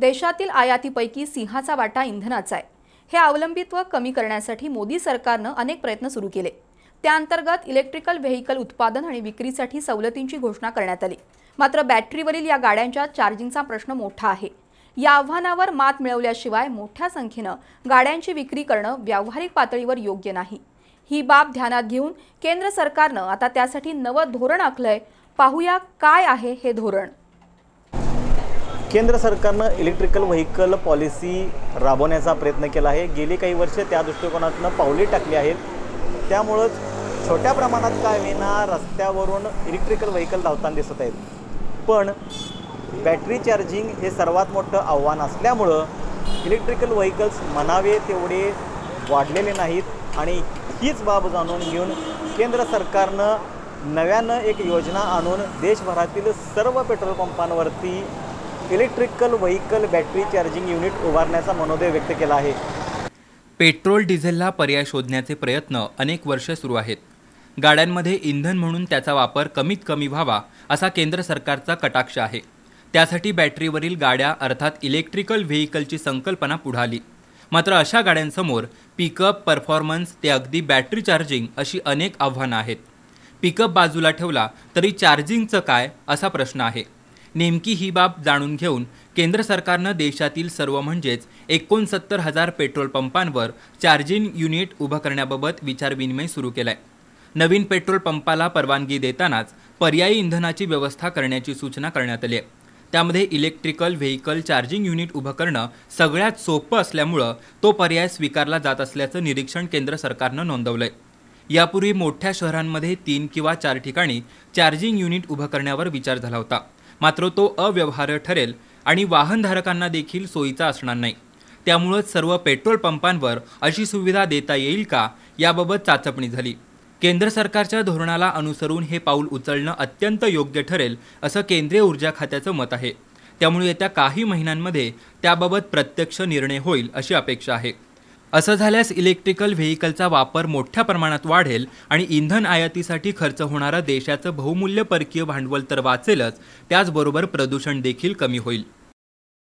देशातील आयातीपैकी सिंहाचा वाटा इंधनाचा आहे हे अवलंबित्व कमी करण्यासाठी मोदी सरकारनं अनेक प्रयत्न सुरू केले त्याअंतर्गत इलेक्ट्रिकल व्हेकल उत्पादन आणि विक्रीसाठी सवलतींची घोषणा करण्यात आली मात्र बॅटरीवरील या गाड्यांच्या चार्जिंगचा प्रश्न मोठा आहे या आव्हानावर मात मिळवल्याशिवाय मोठ्या संख्येनं गाड्यांची विक्री करणं व्यावहारिक पातळीवर योग्य नाही ही बाब ध्यानात घेऊन केंद्र सरकारनं आता त्यासाठी नवं धोरण आखलंय पाहूया काय आहे हे धोरण केंद्र सरकारनं इलेक्ट्रिकल व्हेकल पॉलिसी राबवण्याचा प्रयत्न केला आहे गेली काही वर्ष त्या दृष्टिकोनातनं पावले टाकली आहेत त्यामुळंच छोट्या प्रमाणात काय होईना रस्त्यावरून इलेक्ट्रिकल व्हेकल धावताना दिसत आहेत पण बॅटरी चार्जिंग हे सर्वात मोठं आव्हान असल्यामुळं इलेक्ट्रिकल व्हेकल्स म्हणावे तेवढे वाढलेले नाहीत आणि हीच बाब जाणून घेऊन केंद्र सरकारनं नव्यानं एक योजना आणून देशभरातील सर्व पेट्रोल पंपांवरती electrical vehicle battery charging unit उभारण्याचा मनोदय व्यक्त केला आहे पेट्रोल डिझेलला पर्याय शोधण्याचे प्रयत्न अनेक वर्ष सुरू आहेत गाड्यांमध्ये इंधन म्हणून त्याचा वापर कमीत कमी व्हावा असा केंद्र सरकारचा कटाक्ष आहे त्यासाठी बॅटरीवरील गाड्या अर्थात इलेक्ट्रिकल व्हेकलची संकल्पना पुढाली मात्र अशा गाड्यांसमोर पिकअप परफॉर्मन्स ते अगदी बॅटरी चार्जिंग अशी अनेक आव्हानं आहेत पिकअप बाजूला ठेवला तरी चार्जिंगचं काय असा प्रश्न आहे नेमकी ही बाब जाणून घेऊन केंद्र सरकारनं देशातील सर्व म्हणजेच एकोणसत्तर हजार पेट्रोल पंपांवर चार्जिंग युनिट उभं करण्याबाबत विचारविनिमय सुरू केलाय नवीन पेट्रोल पंपाला परवानगी देतानाच पर्यायी इंधनाची व्यवस्था करण्याची सूचना करण्यात आली आहे त्यामध्ये इलेक्ट्रिकल व्हेकल चार्जिंग युनिट उभं करणं सगळ्यात सोपं असल्यामुळं तो पर्याय स्वीकारला जात असल्याचं निरीक्षण केंद्र सरकारनं नोंदवलंय यापूर्वी मोठ्या शहरांमध्ये तीन किंवा चार ठिकाणी चार्जिंग युनिट उभं करण्यावर विचार झाला होता मात्र तो अव्यवहार्य ठरेल आणि वाहनधारकांना देखील सोयीचा असणार नाही त्यामुळंच सर्व पेट्रोल पंपांवर अशी सुविधा देता येईल का याबाबत चाचपणी झाली केंद्र सरकारच्या धोरणाला अनुसरून हे पाऊल उचलणं अत्यंत योग्य ठरेल असं केंद्रीय ऊर्जा खात्याचं मत आहे त्यामुळे येत्या काही महिन्यांमध्ये त्याबाबत प्रत्यक्ष निर्णय होईल अशी अपेक्षा आहे असं झाल्यास इलेक्ट्रिकल व्हेकलचा वापर मोठ्या प्रमाणात वाढेल आणि इंधन आयातीसाठी खर्च होणारं देशाचं बहुमूल्य परकीय भांडवल तर वाचेलच त्याचबरोबर प्रदूषण देखील कमी होईल